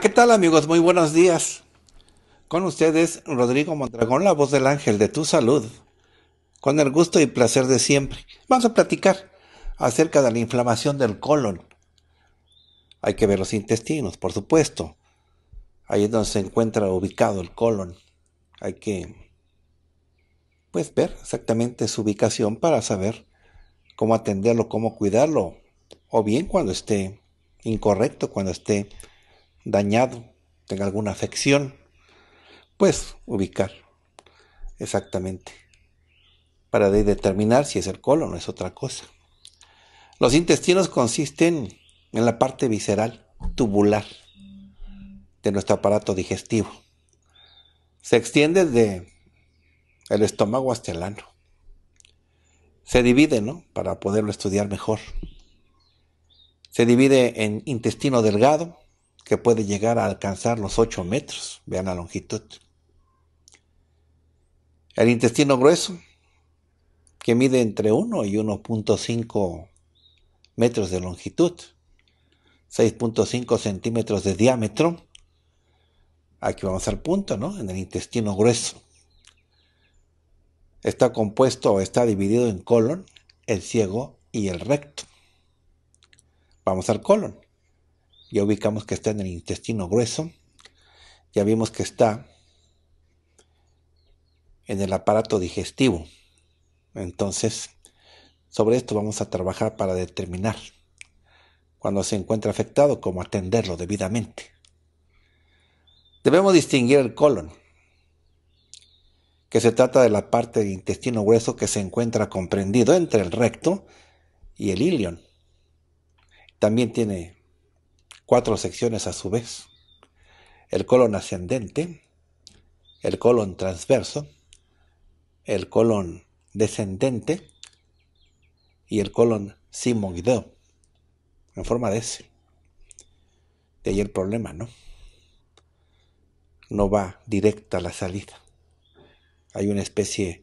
¿qué tal amigos? Muy buenos días. Con ustedes Rodrigo Mondragón, la voz del ángel de tu salud. Con el gusto y placer de siempre. Vamos a platicar acerca de la inflamación del colon. Hay que ver los intestinos, por supuesto. Ahí es donde se encuentra ubicado el colon. Hay que pues ver exactamente su ubicación para saber cómo atenderlo, cómo cuidarlo. O bien cuando esté incorrecto, cuando esté dañado, tenga alguna afección, pues ubicar exactamente para determinar si es el colon o es otra cosa. Los intestinos consisten en la parte visceral, tubular, de nuestro aparato digestivo. Se extiende desde el estómago hasta el ano. Se divide, ¿no? Para poderlo estudiar mejor. Se divide en intestino delgado, que puede llegar a alcanzar los 8 metros, vean la longitud. El intestino grueso, que mide entre 1 y 1.5 metros de longitud, 6.5 centímetros de diámetro. Aquí vamos al punto, ¿no? En el intestino grueso. Está compuesto o está dividido en colon, el ciego y el recto. Vamos al colon ya ubicamos que está en el intestino grueso, ya vimos que está en el aparato digestivo. Entonces, sobre esto vamos a trabajar para determinar cuando se encuentra afectado cómo atenderlo debidamente. Debemos distinguir el colon, que se trata de la parte del intestino grueso que se encuentra comprendido entre el recto y el ilion. También tiene cuatro secciones a su vez. El colon ascendente, el colon transverso, el colon descendente y el colon sigmoide en forma de S. De ahí el problema, ¿no? No va directa a la salida. Hay una especie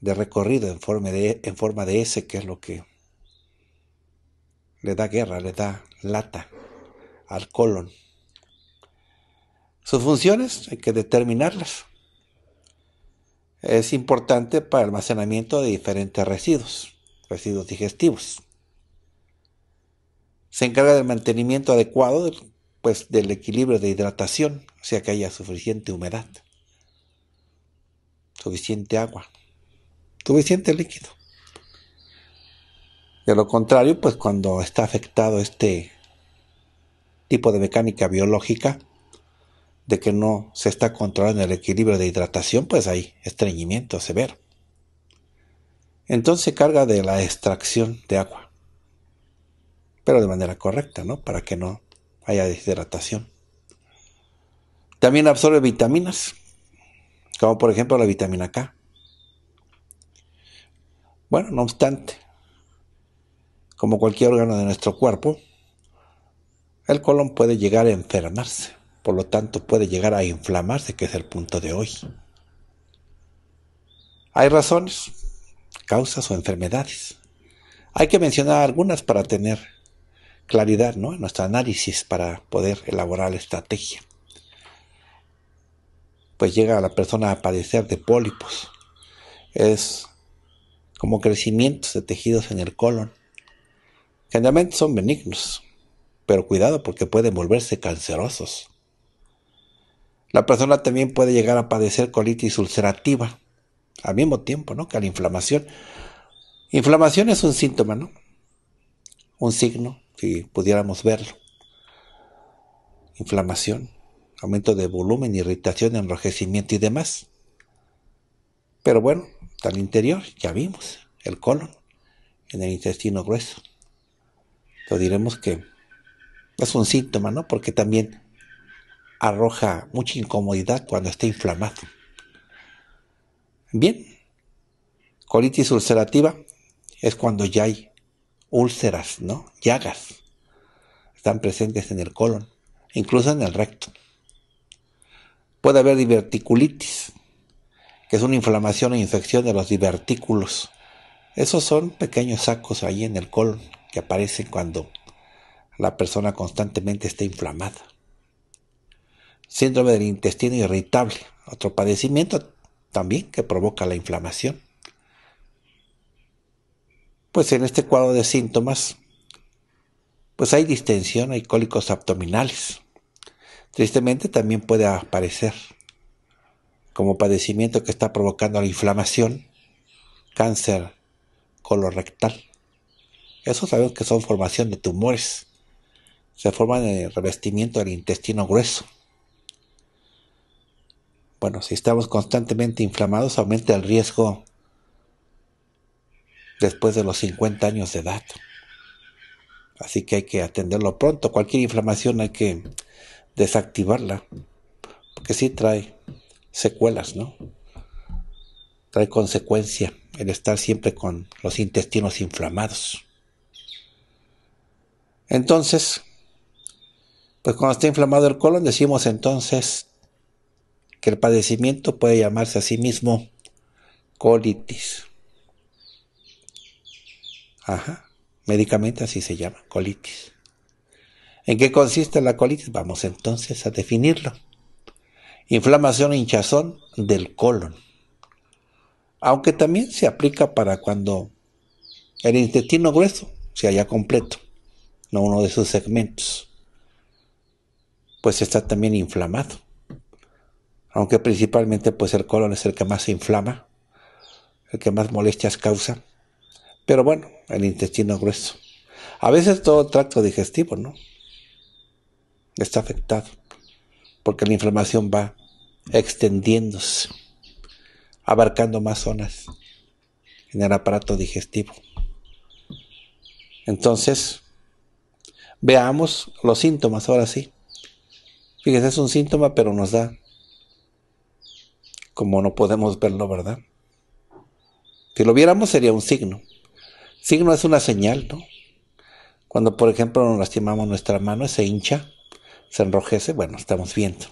de recorrido en forma de, en forma de S, que es lo que le da guerra, le da lata al colon. Sus funciones hay que determinarlas. Es importante para el almacenamiento de diferentes residuos, residuos digestivos. Se encarga del mantenimiento adecuado del, pues, del equilibrio de hidratación, o sea que haya suficiente humedad, suficiente agua, suficiente líquido. De lo contrario, pues cuando está afectado este tipo de mecánica biológica, de que no se está controlando el equilibrio de hidratación, pues hay estreñimiento severo. Entonces se carga de la extracción de agua, pero de manera correcta, ¿no? Para que no haya deshidratación. También absorbe vitaminas, como por ejemplo la vitamina K. Bueno, no obstante, como cualquier órgano de nuestro cuerpo, el colon puede llegar a enfermarse, por lo tanto puede llegar a inflamarse, que es el punto de hoy. Hay razones, causas o enfermedades. Hay que mencionar algunas para tener claridad ¿no? en nuestro análisis para poder elaborar la estrategia. Pues llega a la persona a padecer de pólipos. Es como crecimientos de tejidos en el colon Generalmente son benignos, pero cuidado porque pueden volverse cancerosos. La persona también puede llegar a padecer colitis ulcerativa al mismo tiempo ¿no? que la inflamación. Inflamación es un síntoma, ¿no? Un signo, si pudiéramos verlo. Inflamación, aumento de volumen, irritación, enrojecimiento y demás. Pero bueno, al interior ya vimos el colon en el intestino grueso diremos que es un síntoma, ¿no? Porque también arroja mucha incomodidad cuando está inflamado. Bien, colitis ulcerativa es cuando ya hay úlceras, ¿no? Llagas. Están presentes en el colon, incluso en el recto. Puede haber diverticulitis, que es una inflamación o infección de los divertículos. Esos son pequeños sacos ahí en el colon que aparecen cuando la persona constantemente está inflamada. Síndrome del intestino irritable, otro padecimiento también que provoca la inflamación. Pues en este cuadro de síntomas, pues hay distensión, hay cólicos abdominales. Tristemente también puede aparecer como padecimiento que está provocando la inflamación, cáncer colorectal. Eso sabemos que son formación de tumores. Se forman en el revestimiento del intestino grueso. Bueno, si estamos constantemente inflamados, aumenta el riesgo después de los 50 años de edad. Así que hay que atenderlo pronto. Cualquier inflamación hay que desactivarla, porque sí trae secuelas, ¿no? Trae consecuencia el estar siempre con los intestinos inflamados. Entonces, pues cuando está inflamado el colon, decimos entonces que el padecimiento puede llamarse a sí mismo colitis. Ajá, médicamente así se llama, colitis. ¿En qué consiste la colitis? Vamos entonces a definirlo. Inflamación e hinchazón del colon. Aunque también se aplica para cuando el intestino grueso se haya completo. No uno de sus segmentos, pues está también inflamado. Aunque principalmente pues el colon es el que más se inflama, el que más molestias causa. Pero bueno, el intestino grueso. A veces todo tracto digestivo, ¿no? Está afectado, porque la inflamación va extendiéndose, abarcando más zonas en el aparato digestivo. Entonces, Veamos los síntomas ahora sí. Fíjese, es un síntoma, pero nos da. Como no podemos verlo, ¿verdad? Si lo viéramos sería un signo. Signo es una señal, ¿no? Cuando, por ejemplo, nos lastimamos nuestra mano, se hincha, se enrojece, bueno, estamos viendo.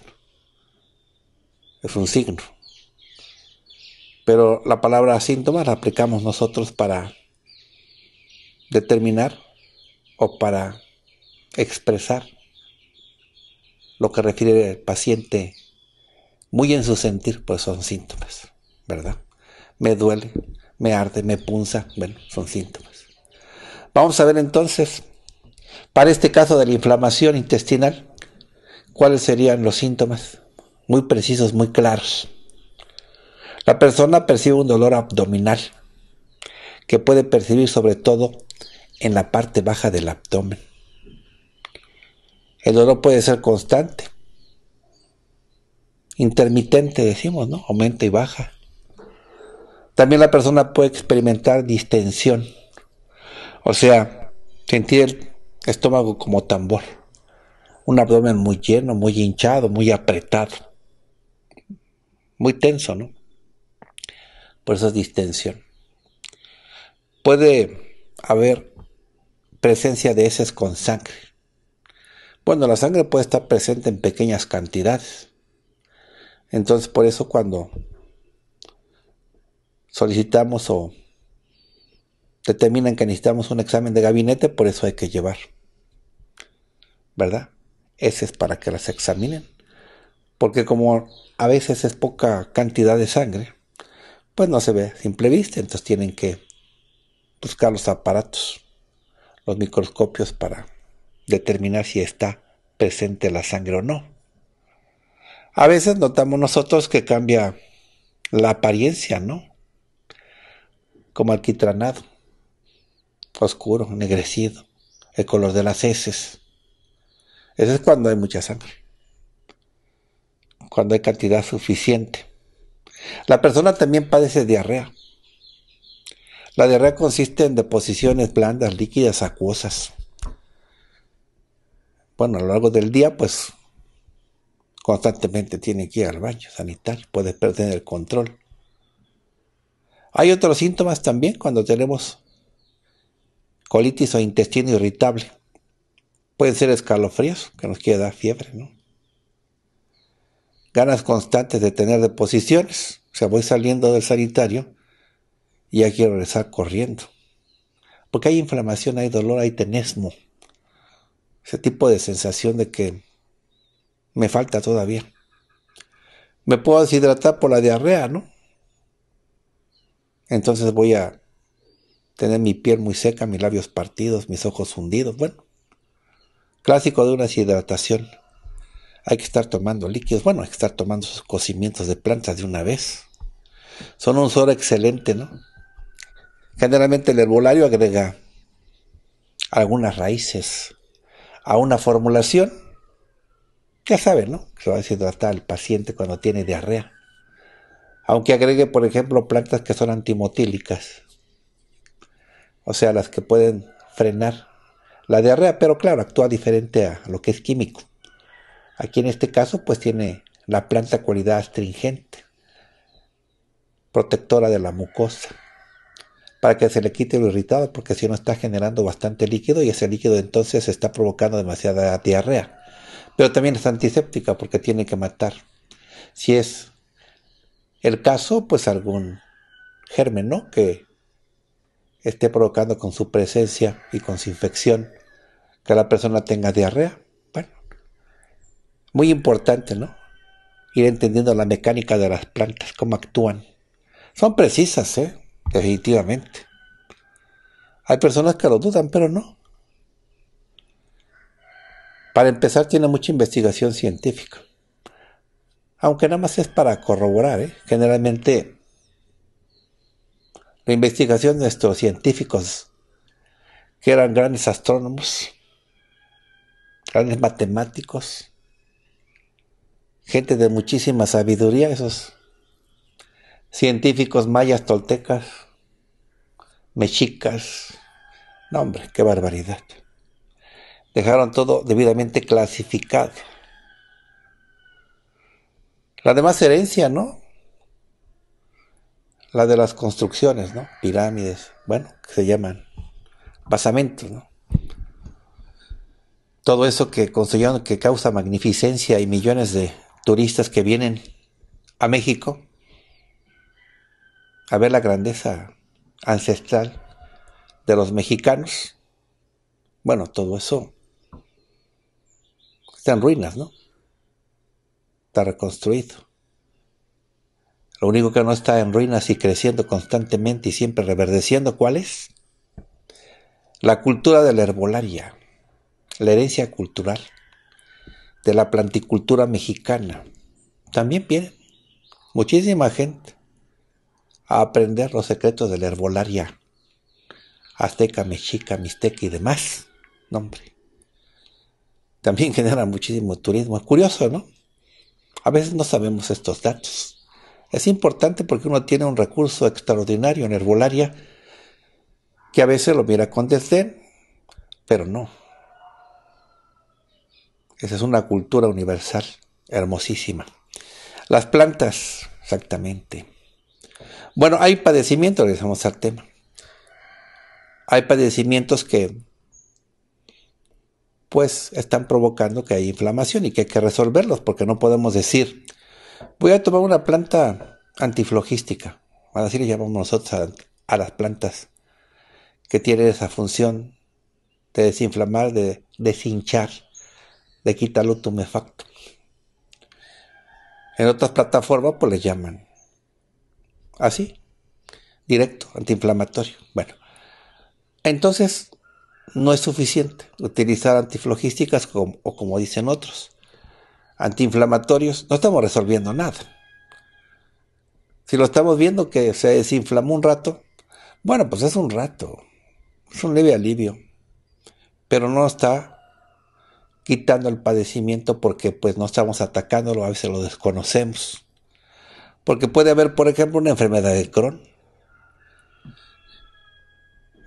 Es un signo. Pero la palabra síntoma la aplicamos nosotros para determinar o para expresar lo que refiere el paciente muy en su sentir, pues son síntomas, ¿verdad? Me duele, me arde, me punza, bueno, son síntomas. Vamos a ver entonces, para este caso de la inflamación intestinal, cuáles serían los síntomas, muy precisos, muy claros. La persona percibe un dolor abdominal, que puede percibir sobre todo en la parte baja del abdomen. El dolor puede ser constante, intermitente, decimos, ¿no? Aumenta y baja. También la persona puede experimentar distensión, o sea, sentir el estómago como tambor, un abdomen muy lleno, muy hinchado, muy apretado, muy tenso, ¿no? Por eso es distensión. Puede haber presencia de heces con sangre bueno, la sangre puede estar presente en pequeñas cantidades. Entonces, por eso cuando solicitamos o determinan que necesitamos un examen de gabinete, por eso hay que llevar. ¿Verdad? Ese es para que las examinen. Porque como a veces es poca cantidad de sangre, pues no se ve a simple vista, entonces tienen que buscar los aparatos, los microscopios para determinar si está presente la sangre o no. A veces notamos nosotros que cambia la apariencia, ¿no? Como alquitranado, oscuro, ennegrecido, el color de las heces. Eso es cuando hay mucha sangre, cuando hay cantidad suficiente. La persona también padece diarrea. La diarrea consiste en deposiciones blandas, líquidas, acuosas bueno, a lo largo del día, pues constantemente tiene que ir al baño sanitario, puede perder el control. Hay otros síntomas también cuando tenemos colitis o intestino irritable. Pueden ser escalofríos, que nos quiere dar fiebre, ¿no? Ganas constantes de tener deposiciones. O sea, voy saliendo del sanitario y ya quiero regresar corriendo. Porque hay inflamación, hay dolor, hay tenesmo. Ese tipo de sensación de que me falta todavía. Me puedo deshidratar por la diarrea, ¿no? Entonces voy a tener mi piel muy seca, mis labios partidos, mis ojos hundidos. Bueno, clásico de una deshidratación. Hay que estar tomando líquidos, bueno, hay que estar tomando sus cocimientos de plantas de una vez. Son un sol excelente, ¿no? Generalmente el herbolario agrega algunas raíces, a una formulación, ya saben, ¿no? Que se va a hasta el paciente cuando tiene diarrea. Aunque agregue, por ejemplo, plantas que son antimotílicas, o sea, las que pueden frenar la diarrea, pero claro, actúa diferente a lo que es químico. Aquí en este caso, pues tiene la planta cualidad astringente, protectora de la mucosa para que se le quite lo irritado, porque si no está generando bastante líquido y ese líquido entonces está provocando demasiada diarrea. Pero también es antiséptica porque tiene que matar. Si es el caso, pues algún germen, ¿no? Que esté provocando con su presencia y con su infección que la persona tenga diarrea. Bueno, muy importante, ¿no? Ir entendiendo la mecánica de las plantas, cómo actúan. Son precisas, ¿eh? Definitivamente. Hay personas que lo dudan, pero no. Para empezar, tiene mucha investigación científica. Aunque nada más es para corroborar, ¿eh? generalmente la investigación de nuestros científicos, que eran grandes astrónomos, grandes matemáticos, gente de muchísima sabiduría, esos científicos mayas toltecas, mexicas. No, hombre, qué barbaridad. Dejaron todo debidamente clasificado. La demás herencia, ¿no? La de las construcciones, ¿no? Pirámides, bueno, que se llaman basamentos, ¿no? Todo eso que construyeron que causa magnificencia y millones de turistas que vienen a México a ver la grandeza ancestral de los mexicanos, bueno, todo eso está en ruinas, ¿no? Está reconstruido. Lo único que no está en ruinas y creciendo constantemente y siempre reverdeciendo, ¿cuál es? La cultura de la herbolaria, la herencia cultural de la planticultura mexicana. También viene muchísima gente a aprender los secretos de la herbolaria azteca, mexica, mixteca y demás. Nombre. También genera muchísimo turismo. Es curioso, ¿no? A veces no sabemos estos datos. Es importante porque uno tiene un recurso extraordinario en herbolaria que a veces lo mira con desdén, pero no. Esa es una cultura universal, hermosísima. Las plantas, exactamente. Bueno, hay padecimientos, regresamos al tema. Hay padecimientos que pues están provocando que hay inflamación y que hay que resolverlos porque no podemos decir, voy a tomar una planta antiflogística, así le llamamos nosotros a, las plantas que tienen esa función de desinflamar, de deshinchar, de quitar lo tumefacto. En otras plataformas pues le llaman Así. Directo, antiinflamatorio. Bueno. Entonces, no es suficiente utilizar antiflogísticas o como dicen otros. Antiinflamatorios, no estamos resolviendo nada. Si lo estamos viendo que se desinflamó un rato, bueno, pues es un rato, es un leve alivio, pero no está quitando el padecimiento porque pues no estamos atacándolo, a veces lo desconocemos. Porque puede haber, por ejemplo, una enfermedad de Crohn.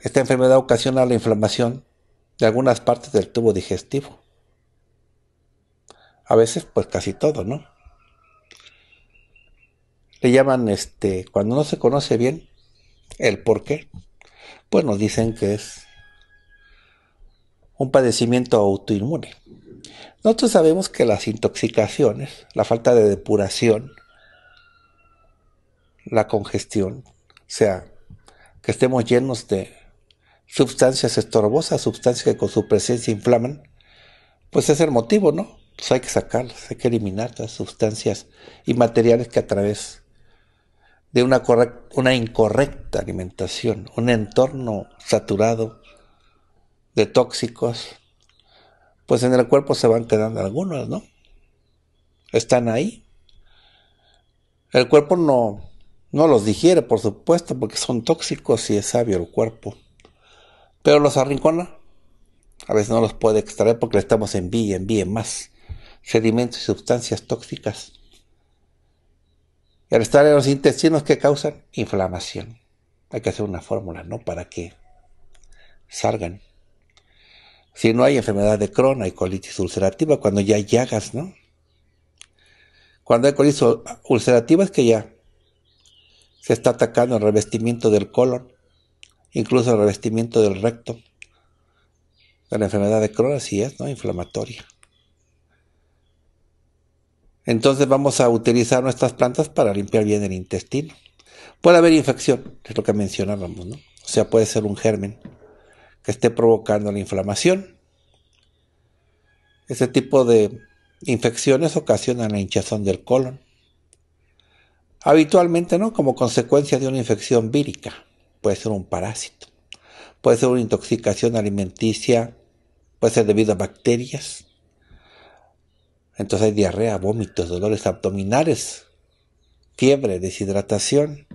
Esta enfermedad ocasiona la inflamación de algunas partes del tubo digestivo. A veces, pues casi todo, ¿no? Le llaman, este, cuando no se conoce bien el por qué, pues nos dicen que es un padecimiento autoinmune. Nosotros sabemos que las intoxicaciones, la falta de depuración, la congestión. O sea, que estemos llenos de sustancias estorbosas, sustancias que con su presencia inflaman, pues es el motivo, ¿no? Pues hay que sacarlas, hay que eliminar las sustancias y materiales que a través de una, una incorrecta alimentación, un entorno saturado de tóxicos, pues en el cuerpo se van quedando algunos, ¿no? Están ahí. El cuerpo no, no los digiere, por supuesto, porque son tóxicos y es sabio el cuerpo. Pero los arrincona. A veces no los puede extraer porque le estamos envía, envía más sedimentos y sustancias tóxicas. Y al estar en los intestinos, que causan? Inflamación. Hay que hacer una fórmula, ¿no? Para que salgan. Si no hay enfermedad de Crohn, hay colitis ulcerativa, cuando ya hay llagas, ¿no? Cuando hay colitis ulcerativa es que ya se está atacando el revestimiento del colon, incluso el revestimiento del recto. La enfermedad de Crohn así es, ¿no? Inflamatoria. Entonces vamos a utilizar nuestras plantas para limpiar bien el intestino. Puede haber infección, es lo que mencionábamos, ¿no? O sea, puede ser un germen que esté provocando la inflamación. Ese tipo de infecciones ocasionan la hinchazón del colon. Habitualmente no, como consecuencia de una infección vírica. Puede ser un parásito, puede ser una intoxicación alimenticia, puede ser debido a bacterias. Entonces hay diarrea, vómitos, dolores abdominales, fiebre, deshidratación.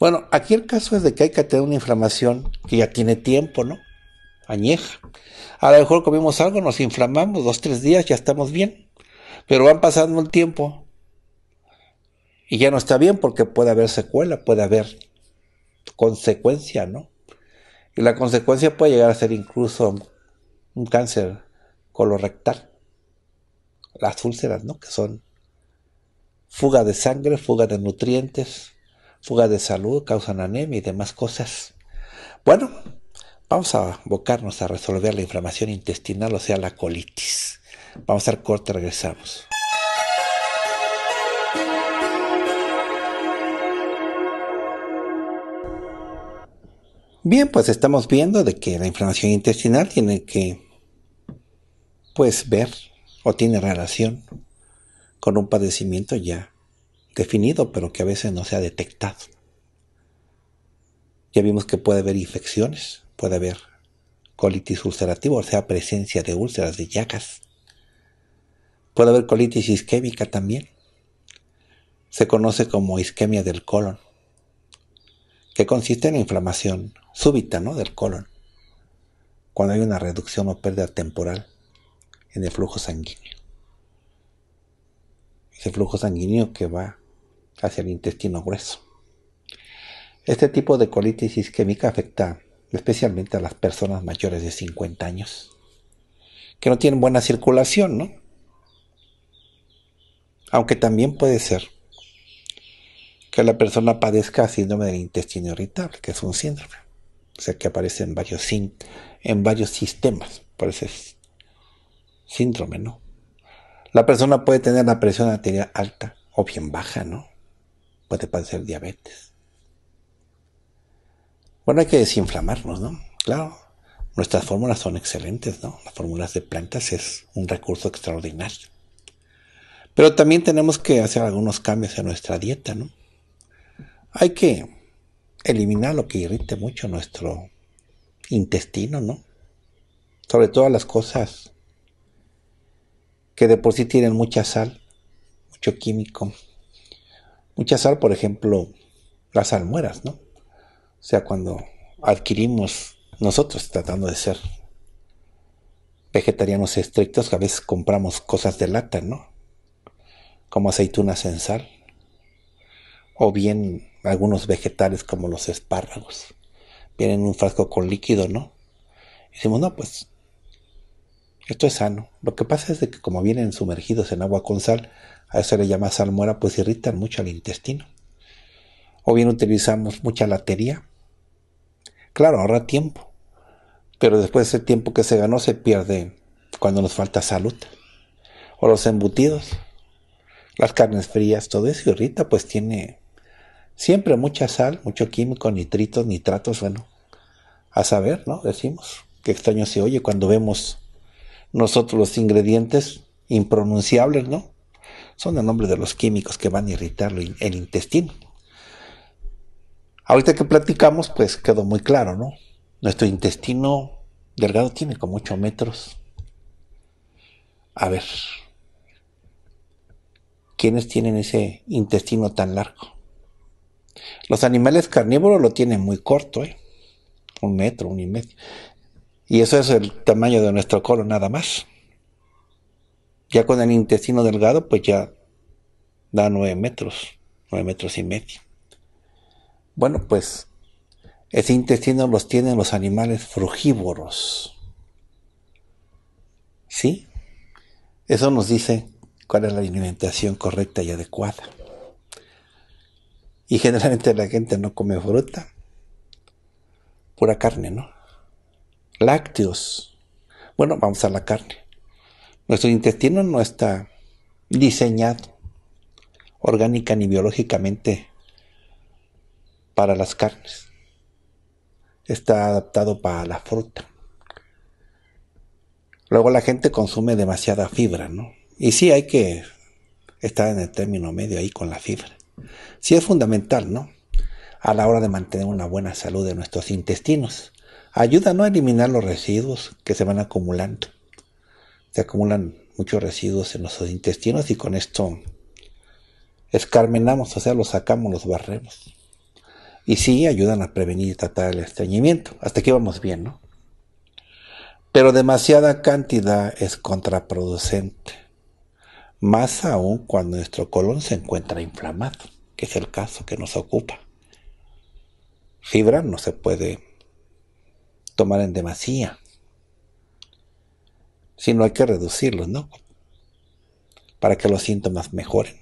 Bueno, aquí el caso es de que hay que tener una inflamación que ya tiene tiempo, ¿no? Añeja. A lo mejor comimos algo, nos inflamamos, dos, tres días, ya estamos bien. Pero van pasando el tiempo, y ya no está bien porque puede haber secuela, puede haber consecuencia, ¿no? Y la consecuencia puede llegar a ser incluso un cáncer colorectal. Las úlceras, ¿no? Que son fuga de sangre, fuga de nutrientes, fuga de salud, causan anemia y demás cosas. Bueno, vamos a abocarnos a resolver la inflamación intestinal, o sea, la colitis. Vamos al corte, regresamos. Bien, pues estamos viendo de que la inflamación intestinal tiene que, pues, ver o tiene relación con un padecimiento ya definido, pero que a veces no se ha detectado. Ya vimos que puede haber infecciones, puede haber colitis ulcerativa, o sea, presencia de úlceras, de llagas. Puede haber colitis isquémica también. Se conoce como isquemia del colon, que consiste en la inflamación súbita ¿no? del colon, cuando hay una reducción o pérdida temporal en el flujo sanguíneo. Ese flujo sanguíneo que va hacia el intestino grueso. Este tipo de colitis isquémica afecta especialmente a las personas mayores de 50 años, que no tienen buena circulación, ¿no? Aunque también puede ser que la persona padezca síndrome del intestino irritable, que es un síndrome. O sea que aparece en varios, en varios sistemas, ese síndrome, ¿no? La persona puede tener la presión arterial alta o bien baja, ¿no? Puede padecer diabetes. Bueno, hay que desinflamarnos, ¿no? Claro, nuestras fórmulas son excelentes, ¿no? Las fórmulas de plantas es un recurso extraordinario. Pero también tenemos que hacer algunos cambios en nuestra dieta, ¿no? Hay que eliminar lo que irrite mucho nuestro intestino, ¿no? Sobre todas las cosas que de por sí tienen mucha sal, mucho químico. Mucha sal, por ejemplo, las almueras, ¿no? O sea, cuando adquirimos nosotros tratando de ser vegetarianos estrictos, a veces compramos cosas de lata, ¿no? Como aceitunas en sal. O bien algunos vegetales como los espárragos. Vienen en un frasco con líquido, ¿no? Y decimos, no, pues esto es sano. Lo que pasa es de que como vienen sumergidos en agua con sal, a eso le llama salmuera, pues irritan mucho al intestino. O bien utilizamos mucha latería. Claro, ahorra tiempo. Pero después ese tiempo que se ganó se pierde cuando nos falta salud. O los embutidos, las carnes frías, todo eso irrita, pues tiene Siempre mucha sal, mucho químico, nitritos, nitratos, bueno, a saber, ¿no? Decimos, qué extraño se oye cuando vemos nosotros los ingredientes impronunciables, ¿no? Son el nombre de los químicos que van a irritar el intestino. Ahorita que platicamos, pues quedó muy claro, ¿no? Nuestro intestino delgado tiene como 8 metros. A ver, ¿quiénes tienen ese intestino tan largo? Los animales carnívoros lo tienen muy corto, ¿eh? un metro, un y medio. Y eso es el tamaño de nuestro colon nada más. Ya con el intestino delgado, pues ya da nueve metros, nueve metros y medio. Bueno, pues ese intestino los tienen los animales frugívoros. ¿Sí? Eso nos dice cuál es la alimentación correcta y adecuada. Y generalmente la gente no come fruta, pura carne, ¿no? Lácteos. Bueno, vamos a la carne. Nuestro intestino no está diseñado orgánica ni biológicamente para las carnes. Está adaptado para la fruta. Luego la gente consume demasiada fibra, ¿no? Y sí hay que estar en el término medio ahí con la fibra. Sí es fundamental, ¿no? A la hora de mantener una buena salud de nuestros intestinos. Ayuda a ¿no? eliminar los residuos que se van acumulando. Se acumulan muchos residuos en nuestros intestinos y con esto escarmenamos, o sea, los sacamos, los barremos. Y sí, ayudan a prevenir y tratar el estreñimiento. Hasta aquí vamos bien, ¿no? Pero demasiada cantidad es contraproducente más aún cuando nuestro colon se encuentra inflamado, que es el caso que nos ocupa. Fibra no se puede tomar en demasía, sino hay que reducirlo, ¿no? Para que los síntomas mejoren.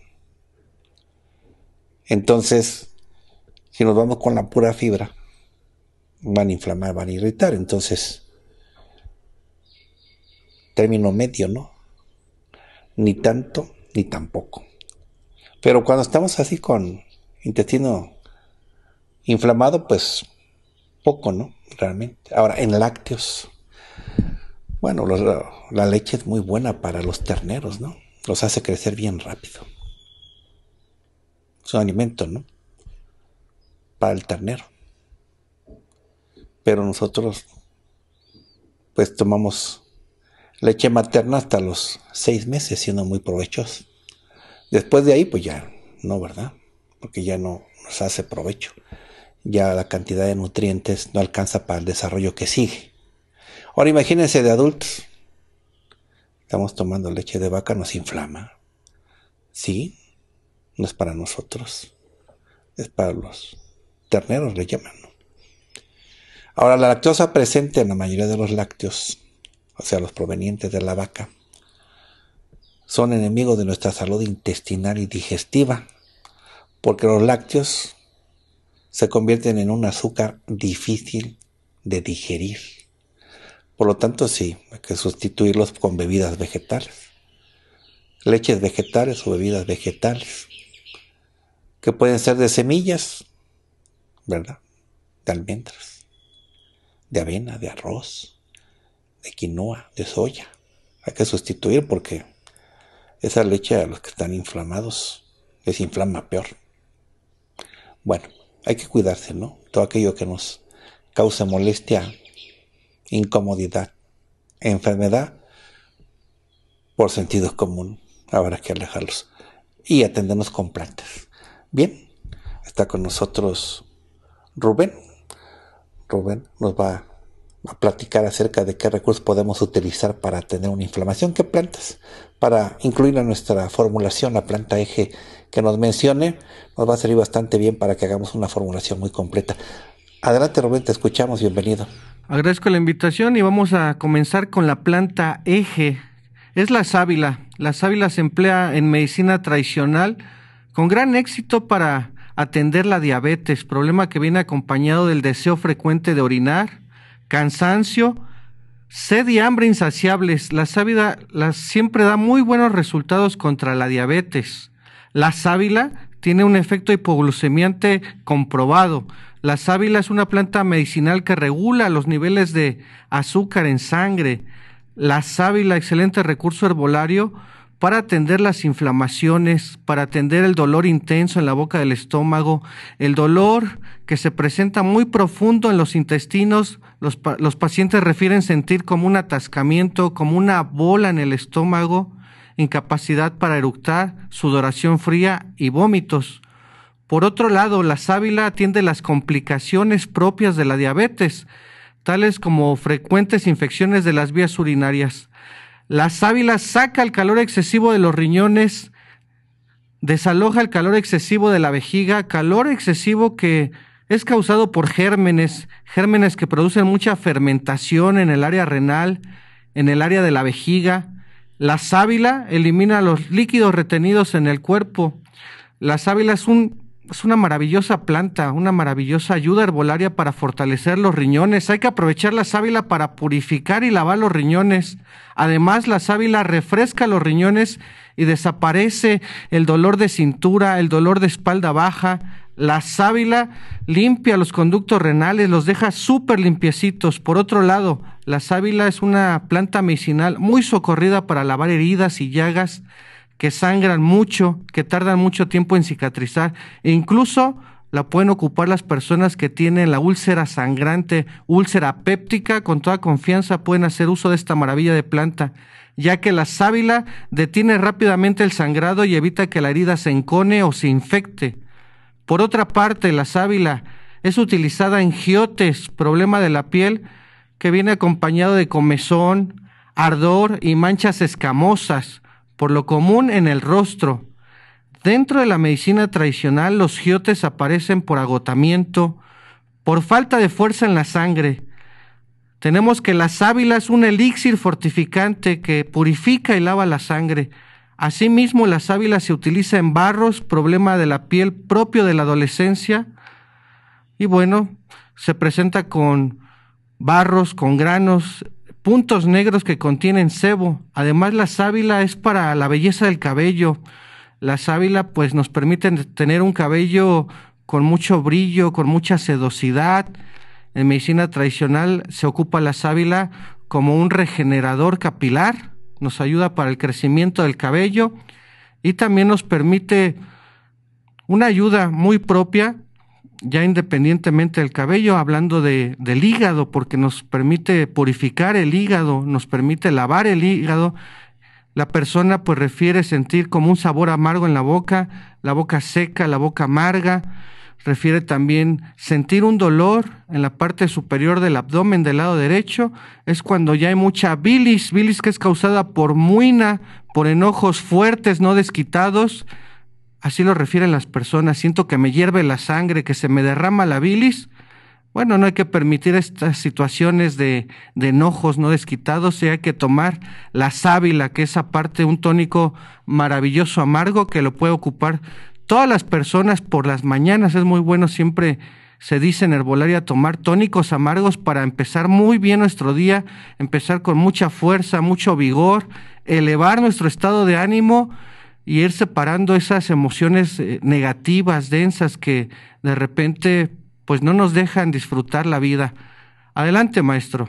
Entonces, si nos vamos con la pura fibra, van a inflamar, van a irritar. Entonces, término medio, ¿no? ni tanto ni tampoco. Pero cuando estamos así con intestino inflamado, pues poco, ¿no? Realmente. Ahora, en lácteos. Bueno, la leche es muy buena para los terneros, ¿no? Los hace crecer bien rápido. Es un alimento, ¿no? Para el ternero. Pero nosotros, pues tomamos leche materna hasta los seis meses, siendo muy provechosa. Después de ahí, pues ya no, ¿verdad? Porque ya no nos hace provecho. Ya la cantidad de nutrientes no alcanza para el desarrollo que sigue. Ahora imagínense de adultos. Estamos tomando leche de vaca, nos inflama. Sí, no es para nosotros. Es para los terneros, le llaman. Ahora, la lactosa presente en la mayoría de los lácteos o sea, los provenientes de la vaca, son enemigos de nuestra salud intestinal y digestiva, porque los lácteos se convierten en un azúcar difícil de digerir. Por lo tanto, sí, hay que sustituirlos con bebidas vegetales, leches vegetales o bebidas vegetales, que pueden ser de semillas, ¿verdad? De almendras, de avena, de arroz, de quinoa, de soya. Hay que sustituir porque esa leche a los que están inflamados les inflama peor. Bueno, hay que cuidarse, ¿no? Todo aquello que nos causa molestia, incomodidad, enfermedad, por sentido común, habrá que alejarlos y atendernos con plantas. Bien, está con nosotros Rubén. Rubén nos va a a platicar acerca de qué recursos podemos utilizar para tener una inflamación, qué plantas, para incluir en nuestra formulación la planta eje que nos mencione, nos va a servir bastante bien para que hagamos una formulación muy completa. Adelante Roberto, escuchamos, bienvenido. Agradezco la invitación y vamos a comenzar con la planta eje. Es la sábila. La sábila se emplea en medicina tradicional con gran éxito para atender la diabetes, problema que viene acompañado del deseo frecuente de orinar, cansancio, sed y hambre insaciables. La sábila siempre da muy buenos resultados contra la diabetes. La sábila tiene un efecto hipoglucemiante comprobado. La sábila es una planta medicinal que regula los niveles de azúcar en sangre. La sábila, excelente recurso herbolario, para atender las inflamaciones, para atender el dolor intenso en la boca del estómago, el dolor que se presenta muy profundo en los intestinos. Los, pacientes refieren sentir como un atascamiento, como una bola en el estómago, incapacidad para eructar, sudoración fría y vómitos. Por otro lado, la sábila atiende las complicaciones propias de la diabetes, tales como frecuentes infecciones de las vías urinarias, la sábila saca el calor excesivo de los riñones, desaloja el calor excesivo de la vejiga, calor excesivo que es causado por gérmenes, gérmenes que producen mucha fermentación en el área renal, en el área de la vejiga. La sábila elimina los líquidos retenidos en el cuerpo. La sábila es un es pues, una maravillosa planta, una maravillosa ayuda herbolaria para fortalecer los riñones. Hay que aprovechar la sábila para purificar y lavar los riñones. Además, la sábila refresca los riñones y desaparece el dolor de cintura, el dolor de espalda baja. La sábila limpia los conductos renales, los deja súper limpiecitos. Por otro lado, la sábila es una planta medicinal muy socorrida para lavar heridas y llagas que sangran mucho, que tardan mucho tiempo en cicatrizar, e incluso la pueden ocupar las personas que tienen la úlcera sangrante, úlcera péptica, con toda confianza pueden hacer uso de esta maravilla de planta, ya que la sábila detiene rápidamente el sangrado y evita que la herida se encone o se infecte. Por otra parte, la sábila es utilizada en giotes, problema de la piel, que viene acompañado de comezón, ardor y manchas escamosas por lo común en el rostro. Dentro de la medicina tradicional, los giotes aparecen por agotamiento, por falta de fuerza en la sangre. Tenemos que la sábila es un elixir fortificante que purifica y lava la sangre. Asimismo, la sábila se utiliza en barros, problema de la piel propio de la adolescencia. Y bueno, se presenta con barros, con granos, puntos negros que contienen sebo. Además, la sábila es para la belleza del cabello. La sábila pues nos permite tener un cabello con mucho brillo, con mucha sedosidad. En medicina tradicional se ocupa la sábila como un regenerador capilar, nos ayuda para el crecimiento del cabello y también nos permite una ayuda muy propia ya independientemente del cabello, hablando del hígado, porque nos permite purificar el hígado, nos permite lavar el hígado. La persona pues refiere sentir como un sabor amargo en la boca, la boca seca, la boca amarga. Refiere también sentir un dolor en la parte superior del abdomen del lado derecho. Es cuando ya hay mucha bilis, bilis que es causada por muina, por enojos fuertes no desquitados así lo refieren las personas, siento que me hierve la sangre, que se me derrama la bilis. Bueno, no hay que permitir estas situaciones de, enojos no desquitados, y hay que tomar la sábila, que es aparte un tónico maravilloso amargo que lo puede ocupar todas las personas por las mañanas. Es muy bueno siempre se dice en herbolaria tomar tónicos amargos para empezar muy bien nuestro día, empezar con mucha fuerza, mucho vigor, elevar nuestro estado de ánimo y ir separando esas emociones eh, negativas, densas, que de repente pues no nos dejan disfrutar la vida. Adelante, maestro.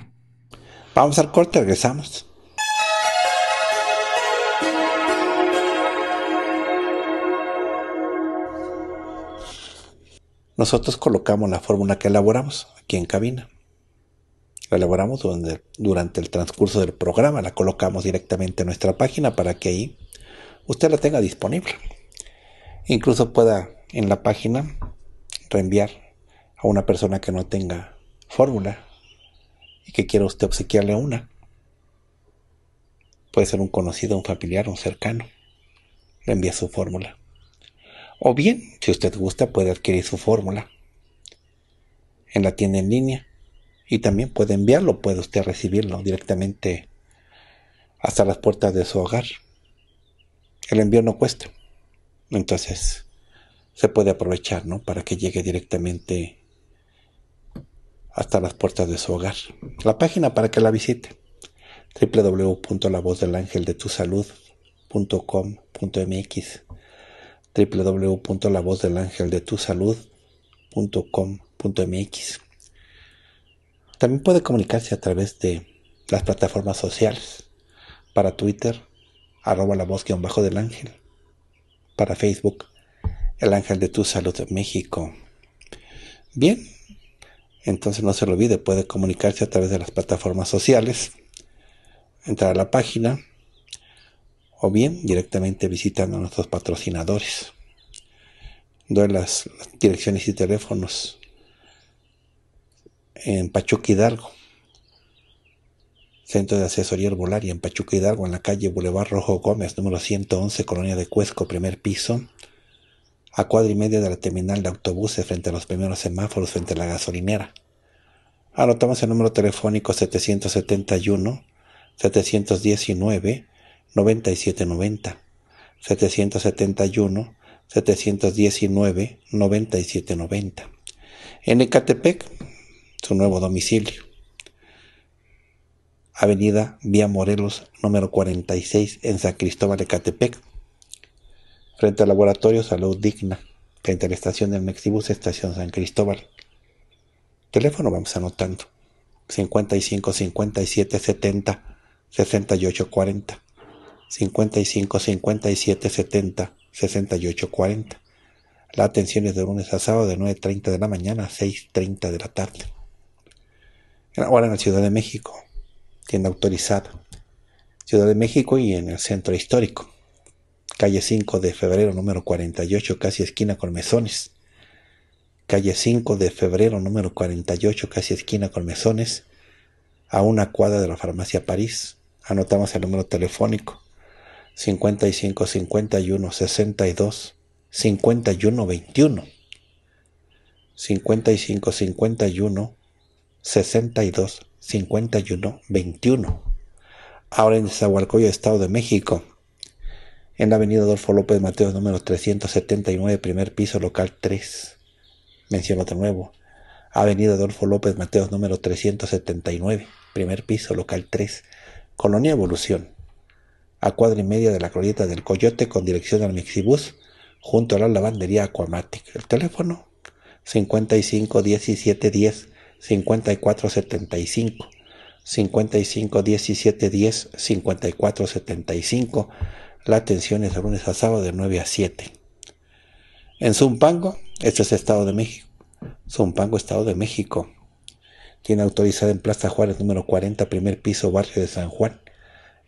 Vamos al corte, regresamos. Nosotros colocamos la fórmula que elaboramos aquí en cabina. La elaboramos durante, durante el transcurso del programa, la colocamos directamente en nuestra página para que ahí usted la tenga disponible. Incluso pueda en la página reenviar a una persona que no tenga fórmula y que quiera usted obsequiarle una. Puede ser un conocido, un familiar, un cercano. Le envía su fórmula. O bien, si usted gusta, puede adquirir su fórmula en la tienda en línea. Y también puede enviarlo, puede usted recibirlo directamente hasta las puertas de su hogar el envío no cuesta. Entonces, se puede aprovechar, ¿no? Para que llegue directamente hasta las puertas de su hogar. La página para que la visite www.lavozdelangeldetusalud.com.mx www.lavozdelangeldetusalud.com.mx También puede comunicarse a través de las plataformas sociales para Twitter, arroba la voz guión bajo del ángel. Para Facebook, el ángel de tu salud México. Bien, entonces no se lo olvide, puede comunicarse a través de las plataformas sociales, entrar a la página o bien directamente visitando a nuestros patrocinadores. Doy las, las direcciones y teléfonos en Pachuca Hidalgo Centro de Asesoría Herbolaria en Pachuca Hidalgo, en la calle Boulevard Rojo Gómez, número 111, Colonia de Cuesco, primer piso, a cuadra y media de la terminal de autobuses frente a los primeros semáforos frente a la gasolinera. Anotamos ah, el número telefónico 771-719-9790. 771-719-9790. En Ecatepec, su nuevo domicilio. Avenida Vía Morelos, número 46, en San Cristóbal de Catepec, frente al Laboratorio Salud Digna, frente a la estación del Mexibus, estación San Cristóbal. Teléfono vamos anotando, 55 57 70 68 40, 55 57 70 68 40. La atención es de lunes a sábado de 9.30 de la mañana a 6.30 de la tarde. Ahora en la Ciudad de México, tienda autorizada, Ciudad de México y en el centro histórico, calle 5 de febrero número 48, casi esquina con calle 5 de febrero número 48, casi esquina con a una cuadra de la farmacia París. Anotamos el número telefónico 55 51 62 51 21. 55 51 62 5121. Ahora en Zahualcoyo, Estado de México. En la avenida Adolfo López Mateos, número 379, primer piso, local 3. Menciono de nuevo. Avenida Adolfo López Mateos, número 379, primer piso, local 3. Colonia Evolución. A cuadra y media de la glorieta del Coyote, con dirección al Mixibus, junto a la lavandería Aquamatic. El teléfono 55 17 10 5475, 55 17 10, 54 75. La atención es de lunes a sábado de 9 a 7. En Zumpango, este es Estado de México. Zumpango, Estado de México. Tiene autorizada en Plaza Juárez número 40, primer piso, barrio de San Juan,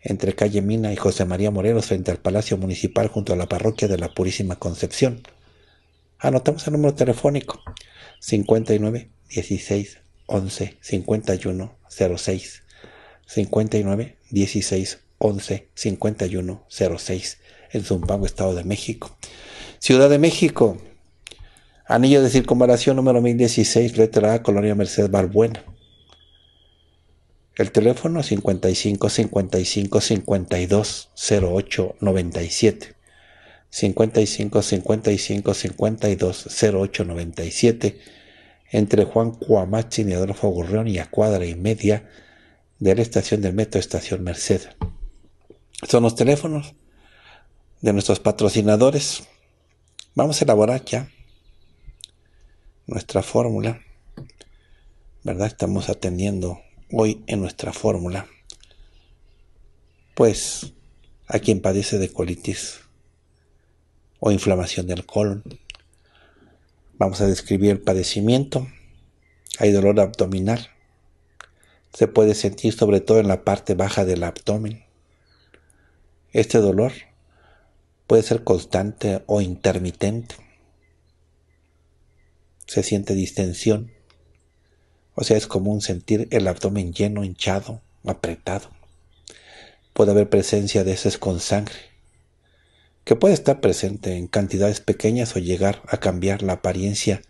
entre calle Mina y José María Morelos, frente al Palacio Municipal, junto a la parroquia de la Purísima Concepción. Anotamos el número telefónico 59 16 11 51 06, 59 16 11 51 06, en Zumpango, Estado de México. Ciudad de México, anillo de circunvalación número 1016, letra A, Colonia Merced Barbuena. El teléfono 55 55 52 08 97. 55 55 52 08 97 entre Juan Cuamachi y Adolfo Gurrión y a cuadra y media de la estación del metro Estación Merced. Son los teléfonos de nuestros patrocinadores. Vamos a elaborar ya nuestra fórmula. ¿Verdad? Estamos atendiendo hoy en nuestra fórmula. Pues a quien padece de colitis o inflamación del colon Vamos a describir el padecimiento. Hay dolor abdominal. Se puede sentir sobre todo en la parte baja del abdomen. Este dolor puede ser constante o intermitente. Se siente distensión. O sea, es común sentir el abdomen lleno, hinchado, apretado. Puede haber presencia de heces con sangre que puede estar presente en cantidades pequeñas o llegar a cambiar la apariencia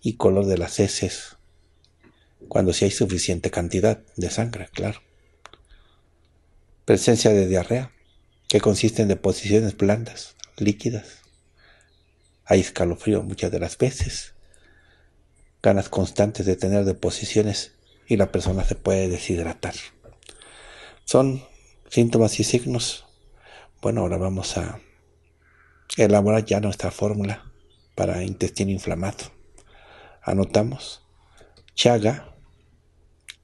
y color de las heces, cuando si hay suficiente cantidad de sangre, claro. Presencia de diarrea, que consiste en deposiciones blandas, líquidas. Hay escalofrío muchas de las veces, ganas constantes de tener deposiciones y la persona se puede deshidratar. Son síntomas y signos. Bueno, ahora vamos a elaborar ya nuestra fórmula para intestino inflamado. Anotamos chaga,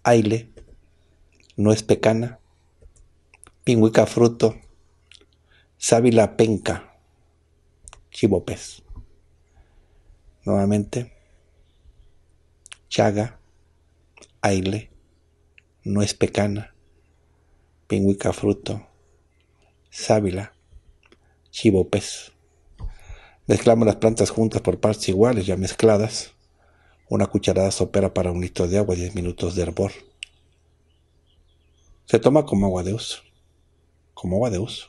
aile, nuez pecana, pingüica fruto, sábila penca, pez. Nuevamente, chaga, aile, nuez pecana, pingüica fruto, sábila, pez. Mezclamos las plantas juntas por partes iguales ya mezcladas. Una cucharada sopera para un litro de agua, 10 minutos de hervor. Se toma como agua de uso. Como agua de uso.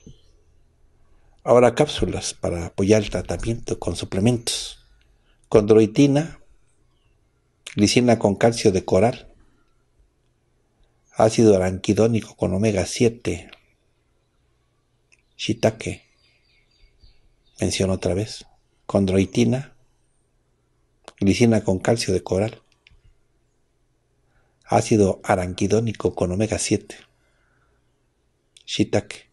Ahora cápsulas para apoyar el tratamiento con suplementos. Condroitina, glicina con calcio de coral, ácido aranquidónico con omega 7, shiitake, menciono otra vez, condroitina, glicina con calcio de coral, ácido aranquidónico con omega 7, shiitake.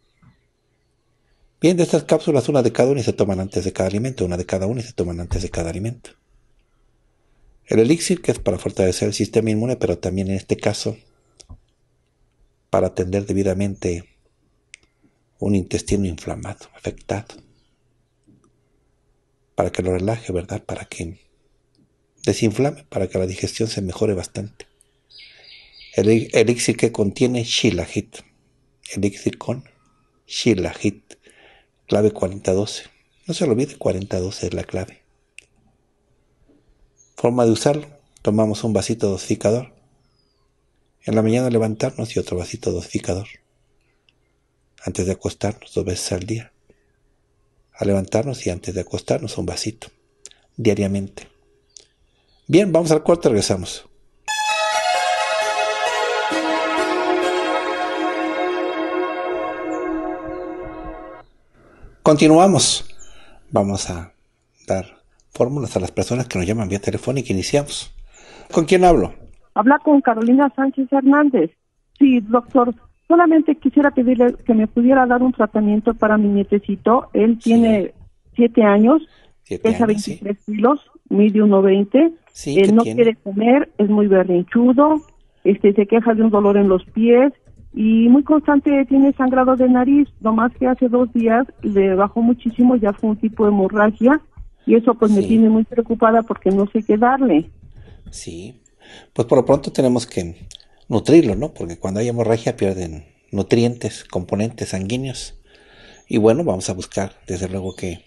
Bien, de estas cápsulas, una de cada una y se toman antes de cada alimento, una de cada una y se toman antes de cada alimento. El elixir, que es para fortalecer el sistema inmune, pero también en este caso para atender debidamente un intestino inflamado, afectado para que lo relaje, ¿verdad? Para que desinflame, para que la digestión se mejore bastante. El e-, elixir que contiene shilajit, elixir con shilajit, clave 4012. No se lo olvide, 4012 es la clave. Forma de usarlo, tomamos un vasito dosificador. En la mañana levantarnos y otro vasito dosificador. Antes de acostarnos dos veces al día a levantarnos y antes de acostarnos un vasito, diariamente. Bien, vamos al corte, regresamos. Continuamos. Vamos a dar fórmulas a las personas que nos llaman vía telefónica. Iniciamos. ¿Con quién hablo? Habla con Carolina Sánchez Hernández. Sí, doctor. Solamente quisiera pedirle que me pudiera dar un tratamiento para mi nietecito. Él tiene siete años, pesa 23 kilos, mide 1,20. Sí, eh, él no quiere comer, es muy berrinchudo, este, se queja de un dolor en los pies y muy constante tiene sangrado de nariz. Nomás que hace dos días le bajó muchísimo, ya fue un tipo de hemorragia y eso pues me tiene muy preocupada porque no sé qué darle. Sí, pues por lo pronto tenemos que Nutrirlo, ¿no? Porque cuando hay hemorragia pierden nutrientes, componentes sanguíneos. Y bueno, vamos a buscar, desde luego que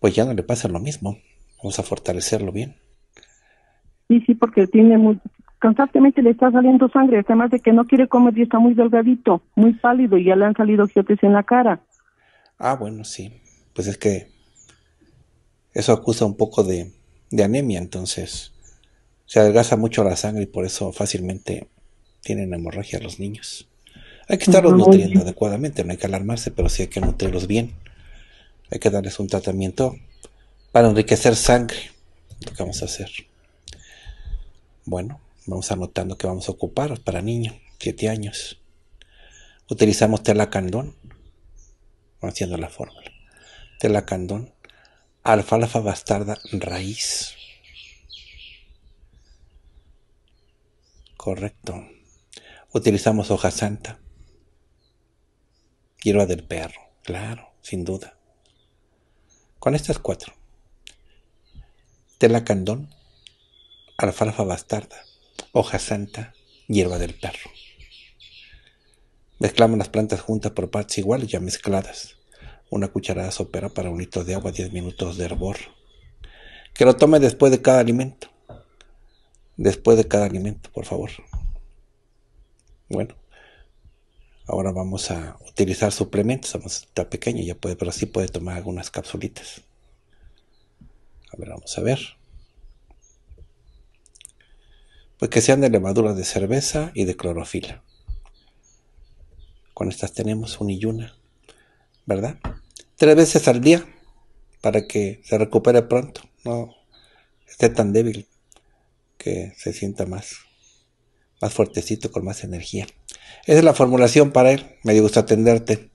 pues ya no le pasa lo mismo. Vamos a fortalecerlo bien. Sí, sí, porque tiene muy, constantemente le está saliendo sangre, además de que no quiere comer y está muy delgadito, muy pálido y ya le han salido giotes en la cara. Ah, bueno, sí. Pues es que eso acusa un poco de anemia, entonces se adelgaza mucho la sangre y por eso fácilmente tienen hemorragia los niños. Hay que estarlos nutriendo adecuadamente, no hay que alarmarse, pero sí hay que nutrirlos bien. Hay que darles un tratamiento para enriquecer sangre, lo que vamos a hacer. Bueno, vamos anotando que vamos a ocupar para niños 7 años. Utilizamos telacandón, haciendo la fórmula. Telacandón, alfalfa bastarda raíz. Correcto. Utilizamos hoja santa. Hierba del perro, claro, sin duda. Con estas cuatro. Tela candón, alfalfa bastarda, hoja santa, hierba del perro. Mezclamos las plantas juntas por partes iguales ya mezcladas. Una cucharada sopera para un litro de agua, 10 minutos de hervor. Que lo tome después de cada alimento después de cada alimento, por favor. Bueno, ahora vamos a utilizar suplementos. Vamos, está pequeño, ya puede, pero sí puede tomar algunas capsulitas. A ver, vamos a ver. Pues que sean de levadura de cerveza y de clorofila. Con estas tenemos un y ¿verdad? Tres veces al día para que se recupere pronto, no esté tan débil que se sienta más, más fuertecito, con más energía. Esa es la formulación para él. Me dio gusto atenderte.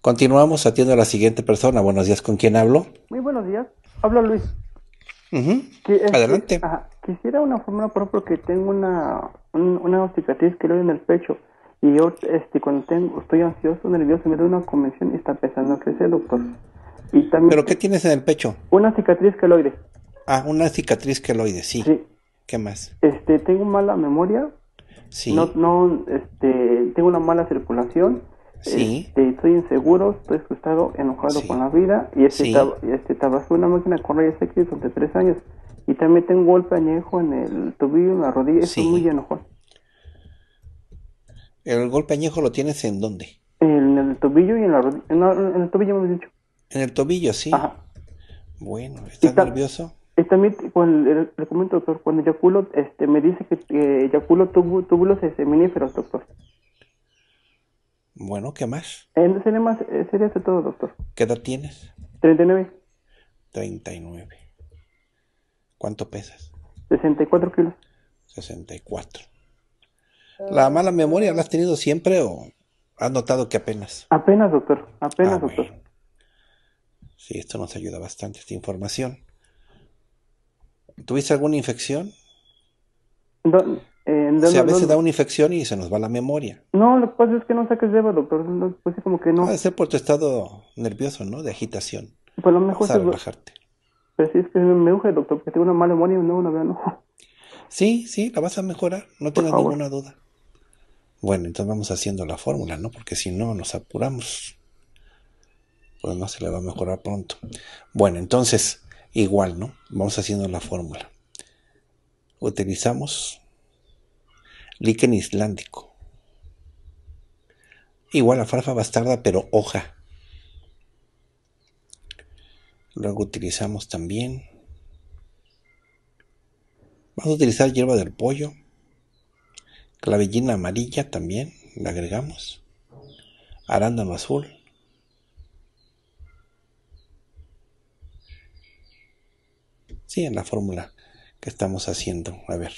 Continuamos, atiendo a la siguiente persona. Buenos días, ¿con quién hablo? Muy buenos días, hablo Luis. Este, Adelante. quisiera una fórmula, por que tengo una, una cicatriz que lo en el pecho. Y yo, este, cuando tengo, estoy ansioso, nervioso, me da una convención y está empezando a crecer, doctor. Y también, ¿Pero qué tienes en el pecho? Una cicatriz queloide. Ah, una cicatriz queloide, sí. Sí, ¿Qué más? Este, tengo mala memoria. Sí. No, este, tengo una mala circulación. Sí. Este, estoy inseguro, estoy asustado, enojado con la vida. Y este, sí. tab este una máquina con rayas X durante tres años. Y también tengo un golpe añejo en el tobillo, en la rodilla. Estoy muy enojado. ¿El golpe añejo lo tienes en dónde? En el tobillo y en la rodilla. En, el tobillo, me dicho. En el tobillo, sí. Ajá. Bueno, ¿estás nervioso? este, cuando, le comento, doctor, cuando eyaculo, este, me dice que, yaculo eyaculo túbulos seminíferos este, doctor. Bueno, ¿qué más? sería, más eh, sería todo, doctor. ¿Qué edad tienes? 39. 39. ¿Cuánto pesas? 64 kilos. 64. ¿La mala memoria la has tenido siempre o has notado que apenas? Apenas, doctor. Apenas, ah, doctor. Sí, esto nos ayuda bastante, esta información. ¿Tuviste alguna infección? Eh, si a veces da una infección y se nos va la memoria. No, lo que pasa es que no saques debo, doctor. Pues como que no. Puede ser por tu estado nervioso, ¿no? De agitación. Pues lo mejor es relajarte. Pero pues sí, es que me urge, doctor, porque tengo una mala memoria y no, no. Sí, sí, la vas a mejorar, no tengas ninguna duda. Bueno, entonces vamos haciendo la fórmula, ¿no? Porque si no nos apuramos, pues no se le va a mejorar pronto. Bueno, entonces, igual, ¿no? Vamos haciendo la fórmula. Utilizamos líquen islandico. Igual farfa bastarda, pero hoja. Luego utilizamos también. Vamos a utilizar hierba del pollo. Clavellina amarilla también, le agregamos. Arándano azul. Sí, en la fórmula que estamos haciendo. A ver,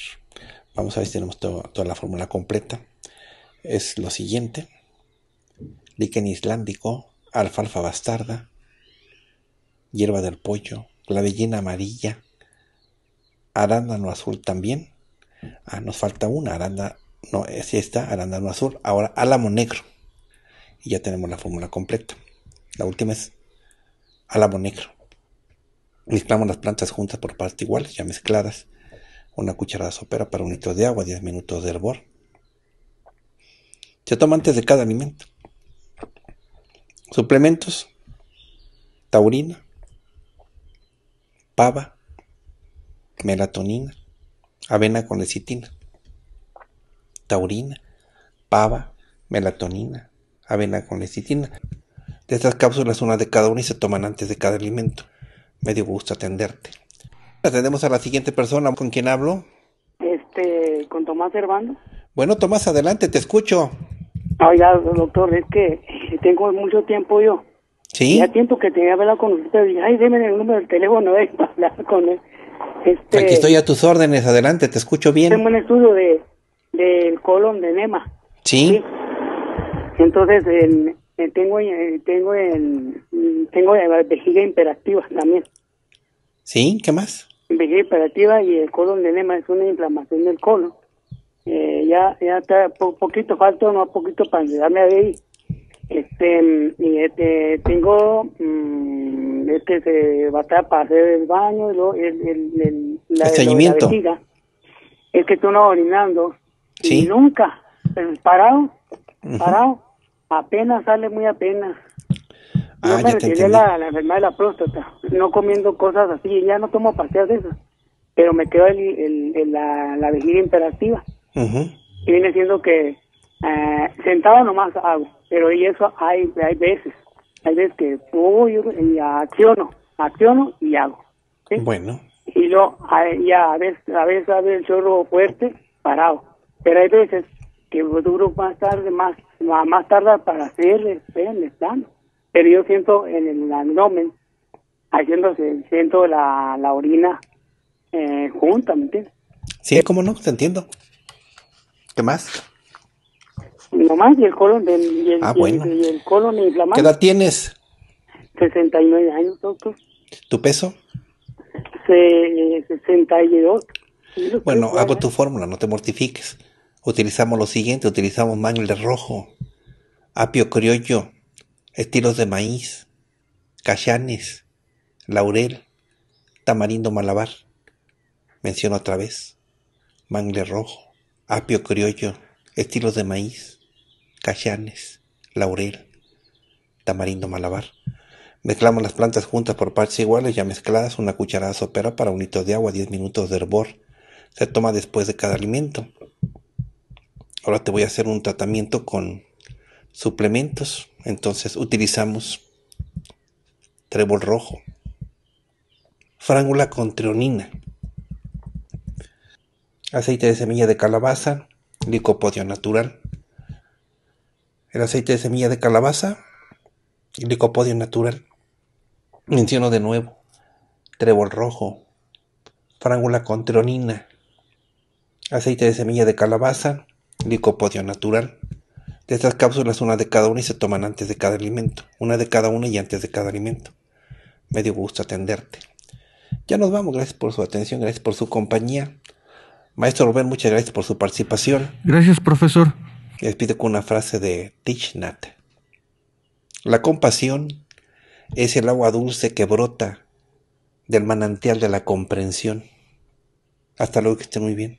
vamos a ver si tenemos toda la fórmula completa. Es lo siguiente. Líquen islandico, alfalfa bastarda, hierba del pollo, clavellina amarilla, arándano azul también. Ah, nos falta una, arándano no, es esta, arándano azul. Ahora álamo negro. Y ya tenemos la fórmula completa. La última es álamo negro. Mezclamos las plantas juntas por partes iguales, ya mezcladas. Una cucharada sopera para un litro de agua, 10 minutos de hervor. Se toma antes de cada alimento. Suplementos. Taurina. Pava. Melatonina. Avena con lecitina. Taurina. Pava. Melatonina. Avena con lecitina. De estas cápsulas, una de cada una y se toman antes de cada alimento me dio gusto atenderte. Atendemos a la siguiente persona, ¿con quien hablo? Este, con Tomás Hervando. Bueno, Tomás, adelante, te escucho. Oiga, doctor, es que tengo mucho tiempo yo. Sí. Ya tiempo que tenía hablar con usted. ay, deme el número del teléfono eh, para hablar con él. Este, Aquí estoy a tus órdenes, adelante, te escucho bien. Tengo un estudio de del colon de Nema. Sí. sí. Entonces, en, eh, tengo eh, tengo el tengo vejiga imperativa también. Sí, ¿qué más? Vejiga imperativa y el colon de lema es una inflamación del colon. Eh, ya ya está poquito falta no poquito para llegarme a ahí. Este, mm, y este tengo mm, este se va a estar para hacer el baño, el, el, la, vejiga. Es que tú no orinando. Y nunca, parado, parado. Apenas sale muy apenas. Yo ah, la, la, enfermedad de la próstata, no comiendo cosas así, ya no tomo pastillas de esas, pero me quedo el, la, la vejiga imperativa. Y viene siendo que eh, sentado nomás hago, pero y eso hay, hay veces, hay veces que voy y acciono, acciono y hago. Bueno. Y luego, a veces, a veces, a el chorro fuerte, parado. Pero hay veces que duro más tarde, más, más tarde para hacer este, el plano. Pero yo siento en el abdomen, haciéndose, siento la, la orina eh, junta, ¿me entiendes? Sí, eh, cómo no, te entiendo. ¿Qué más? No más, y el colon, de, y el, ah, el, ¿Qué edad tienes? 69 años, doctor. ¿Tu peso? 62. Bueno, hago ¿eh? tu fórmula, no te mortifiques utilizamos lo siguiente, utilizamos mangle rojo, apio criollo, estilos de maíz, cayanes laurel, tamarindo malabar. Menciono otra vez, mangle rojo, apio criollo, estilos de maíz, cayanes laurel, tamarindo malabar. Mezclamos las plantas juntas por partes iguales, ya mezcladas, una cucharada sopera para un litro de agua, 10 minutos de hervor. Se toma después de cada alimento ahora te voy a hacer un tratamiento con suplementos. Entonces utilizamos trébol rojo, frángula con trionina, aceite de semilla de calabaza, licopodio natural. El aceite de semilla de calabaza, licopodio natural. Menciono de nuevo, trébol rojo, frángula con trionina, aceite de semilla de calabaza, licopodio natural. De estas cápsulas, una de cada una y se toman antes de cada alimento. Una de cada una y antes de cada alimento. Me dio gusto atenderte. Ya nos vamos. Gracias por su atención. Gracias por su compañía. Maestro Rubén, muchas gracias por su participación. Gracias, profesor. Les pido con una frase de Tichnat. La compasión es el agua dulce que brota del manantial de la comprensión. Hasta luego, que estén muy bien.